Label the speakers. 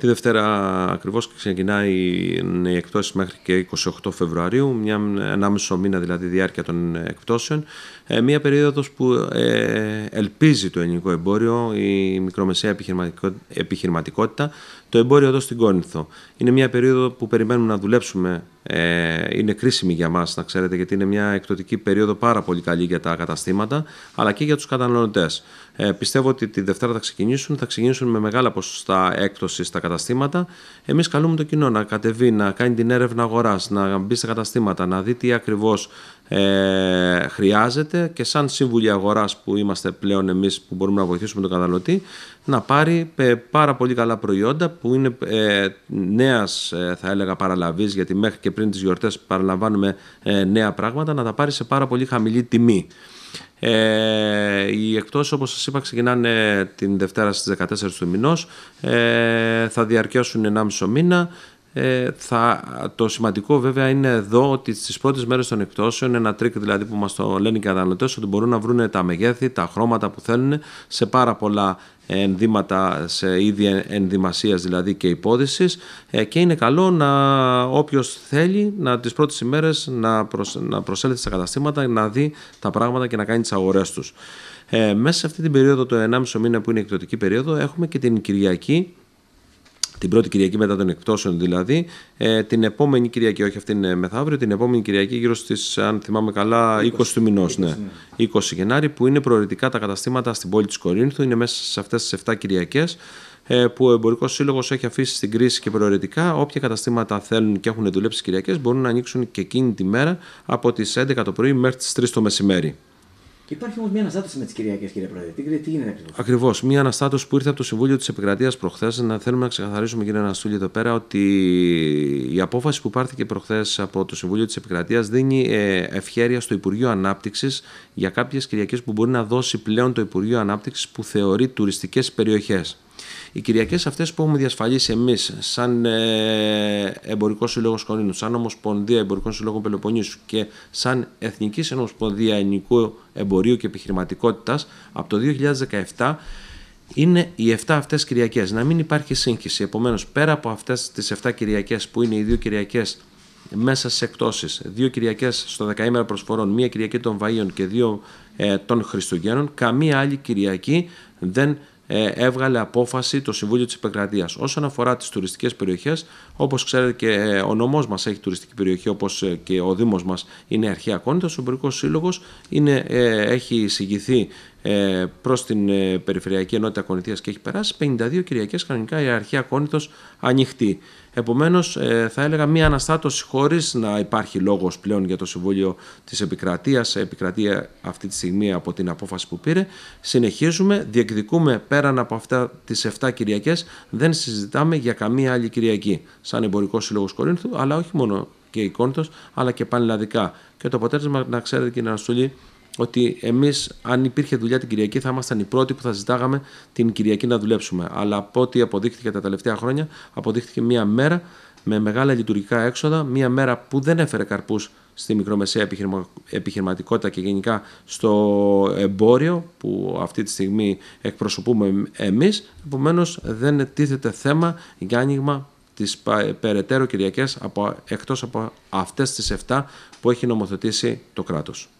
Speaker 1: Τη Δευτέρα ακριβώς ξεκινάει η εκπτώσεις μέχρι και 28 Φεβρουαρίου, μια, ένα μήνα δηλαδή διάρκεια των εκπτώσεων. Ε, μια περίοδος που ε, ελπίζει το ελληνικό εμπόριο, η μικρομεσαία επιχειρηματικότητα, το εμπόριο εδώ στην Κόρινθο. Είναι μια περίοδο που περιμένουμε να δουλέψουμε ε, είναι κρίσιμη για μας να ξέρετε γιατί είναι μια εκδοτική περίοδο πάρα πολύ καλή για τα καταστήματα αλλά και για τους καταναλωτές. Ε, πιστεύω ότι τη Δευτέρα θα ξεκινήσουν, θα ξεκινήσουν με μεγάλα ποσοστά έκπτωση στα καταστήματα. Εμείς καλούμε το κοινό να κατεβεί, να κάνει την έρευνα αγοράς, να μπει στα καταστήματα, να δει τι ακριβώς ε, χρειάζεται και σαν σύμβουλοι αγοράς που είμαστε πλέον εμείς που μπορούμε να βοηθήσουμε τον καταναλωτή να πάρει πάρα πολύ καλά προϊόντα που είναι ε, νέας ε, θα έλεγα παραλαβής γιατί μέχρι και πριν τις γιορτές παραλαμβάνουμε ε, νέα πράγματα να τα πάρει σε πάρα πολύ χαμηλή τιμή. Ε, οι εκτός όπως σας είπα ξεκινάνε την Δευτέρα στις 14 του μηνός, ε, θα διαρκέσουν 1,5 μήνα, ε, θα, το σημαντικό βέβαια είναι εδώ ότι στις πρώτες μέρες των εκπτώσεων, ένα τρίκ δηλαδή που μας το λένε οι καταναλωτέ, ότι μπορούν να βρουν τα μεγέθη, τα χρώματα που θέλουν σε πάρα πολλά ενδύματα σε είδη ενδυμασίας δηλαδή και υπόδησης ε, και είναι καλό να όποιος θέλει να τις πρώτες ημέρες να, προσ, να προσέλθει στα καταστήματα να δει τα πράγματα και να κάνει τις αγορές τους. Ε, μέσα σε αυτή την περίοδο, το 1,5 μήνα που είναι η εκπτωτική περίοδο, έχουμε και την Κυριακή την πρώτη Κυριακή μετά των εκπτώσεων δηλαδή, ε, την επόμενη Κυριακή, όχι αυτή είναι μεθαύριο, την επόμενη Κυριακή γύρω στις, αν θυμάμαι καλά, 20, του μηνός. Ναι. 20 ναι. Γενάρη, που είναι προαιρετικά τα καταστήματα στην πόλη της Κορίνθου, είναι μέσα σε αυτές τις 7 Κυριακές, ε, που ο Εμπορικός Σύλλογος έχει αφήσει στην κρίση και προαιρετικά όποια καταστήματα θέλουν και έχουν δουλέψει τις Κυριακές μπορούν να ανοίξουν και εκείνη τη μέρα από τις 11 το πρωί μέχρι τις 3 το μεσημέρι. Και υπάρχει όμως μια αναστάτωση με τις Κυριακές, κύριε Πρόεδρε. Τι, τι γίνεται ακριβώς. Ακριβώς. Μια αναστάτωση που ήρθε από το Συμβούλιο της Επικρατείας προχθές. Να θέλουμε να ξεκαθαρίσουμε, κύριε Αναστούλη, εδώ πέρα ότι η απόφαση που πάρθηκε προχθές από το Συμβούλιο της Επικρατείας δίνει ε, ευχέρεια στο Υπουργείο Ανάπτυξης για κάποιες Κυριακές που μπορεί να δώσει πλέον το Υπουργείο Ανάπτυξης που θεωρεί τουριστικές περιοχές. Οι κυριακές αυτές που έχουμε διασφαλίσει εμείς σαν ε, Εμπορικός Σύλλογος Σκορίνου, σαν Ομοσπονδία Εμπορικών Συλλόγων Πελοπονίσου και σαν Εθνική Ομοσπονδία Ελληνικού Εμπορίου και επιχειρηματικότητας, από το 2017 είναι οι 7 αυτές κυριακές. Να μην υπάρχει σύγχυση. επομένως, πέρα από αυτές τις 7 κυριακές, που είναι οι δύο κυριακές μέσα σε εκτόσεις. Δύο Κυριακές στο δεκαήμερο προσφορών, μία Κυριακή των Βαΐων και δύο ε, των Χριστουγέννων. Καμία άλλη Κυριακή δεν ε, έβγαλε απόφαση το Συμβούλιο της επικρατείας. Όσον αφορά τις τουριστικές περιοχές, όπως ξέρετε και ε, ο νομός μας έχει τουριστική περιοχή, όπως ε, και ο Δήμος μας είναι αρχαία κόνητα, ο Εμπορικός σύλλογο έχει εισηγηθεί ε, Προς την ε, Περιφερειακή Ενότητα Κονηθίας και έχει περάσει 52 κυριακές κανονικά η αρχαία Κόνηθος ανοιχτή. Επομένως, ε, θα έλεγα μία αναστάτωση χωρίς να υπάρχει λόγος πλέον για το Συμβούλιο της Επικρατείας, επικρατεία αυτή τη στιγμή από την απόφαση που πήρε. Συνεχίζουμε, διεκδικούμε πέραν από αυτά τις 7 κυριακές. δεν συζητάμε για καμία άλλη Κυριακή σαν εμπορικός σύλλογος Κορίνθου, αλλά όχι μόνο και η Κόνηθος, αλλά και πανελλαδικά. Και το αποτέλεσμα, να ξέρετε κύριε Αναστολή, ότι εμείς, αν υπήρχε δουλειά την Κυριακή, θα ήμασταν οι πρώτοι που θα ζητάγαμε την Κυριακή να δουλέψουμε. Αλλά από ό,τι αποδείχθηκε τα τελευταία χρόνια, αποδείχθηκε μία μέρα με μεγάλα λειτουργικά έξοδα, μία μέρα που δεν έφερε καρπούς στη μικρομεσαία επιχειρηματικότητα και γενικά στο εμπόριο που αυτή τη στιγμή εκπροσωπούμε Εμείς, επομένως, δεν τίθεται θέμα για άνοιγμα τις περαιτέρω Κυριακές από, εκτός από αυτές τις 7 που έχει νομοθετήσει το κράτος.